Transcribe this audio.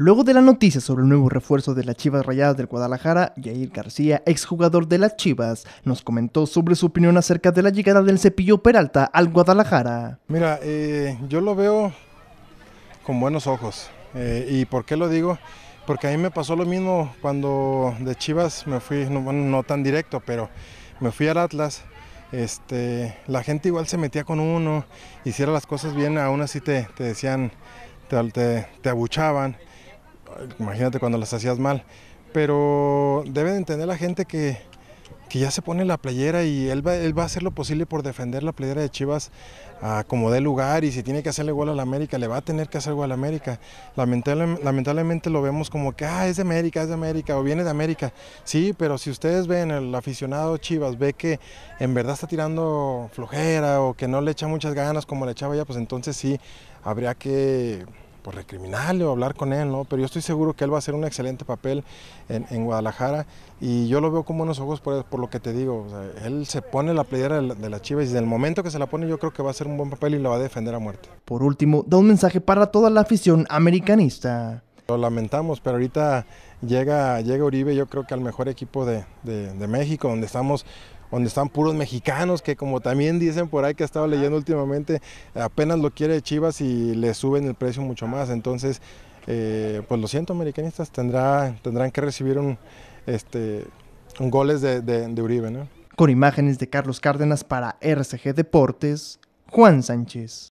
Luego de la noticia sobre el nuevo refuerzo de las Chivas Rayadas del Guadalajara, Jair García, exjugador de las Chivas, nos comentó sobre su opinión acerca de la llegada del cepillo Peralta al Guadalajara. Mira, eh, yo lo veo con buenos ojos. Eh, ¿Y por qué lo digo? Porque a mí me pasó lo mismo cuando de Chivas me fui, no, bueno, no tan directo, pero me fui al Atlas. Este, la gente igual se metía con uno, hiciera las cosas bien, aún así te, decían, te abuchaban imagínate cuando las hacías mal. Pero debe de entender la gente que, ya se pone la playera y él va, él va, a hacer lo posible por defender la playera de Chivas ah, como dé lugar y si tiene que hacerle igual a la América, le va a tener que hacer igual a la América. lamentablemente lo vemos como que, ah, es de América, es de América o viene de América. Sí, pero si ustedes ven, el aficionado Chivas ve que en verdad está tirando flojera o que no le echa muchas ganas como le echaba ya, pues entonces sí, habría que pues, recriminarle o hablar con él, ¿no? Pero yo estoy seguro que él va a hacer un excelente papel en, Guadalajara y yo lo veo con buenos ojos por, por lo que te digo. O sea, él se pone la playera de la, de Chiva y desde el momento que se la pone yo creo que va a hacer un buen papel y la va a defender a muerte. Por último, da un mensaje para toda la afición americanista. Lo lamentamos, pero ahorita llega, llega Uribe, yo creo que al mejor equipo de, México, donde estamos donde están puros mexicanos, que como también dicen por ahí que he estado leyendo últimamente, apenas lo quiere Chivas y le suben el precio mucho más. Entonces, eh, pues lo siento, americanistas, tendrá, tendrán que recibir un, este, un goles de, de Uribe. ¿no? Con imágenes de Carlos Cárdenas para RCG Deportes, Juan Sánchez.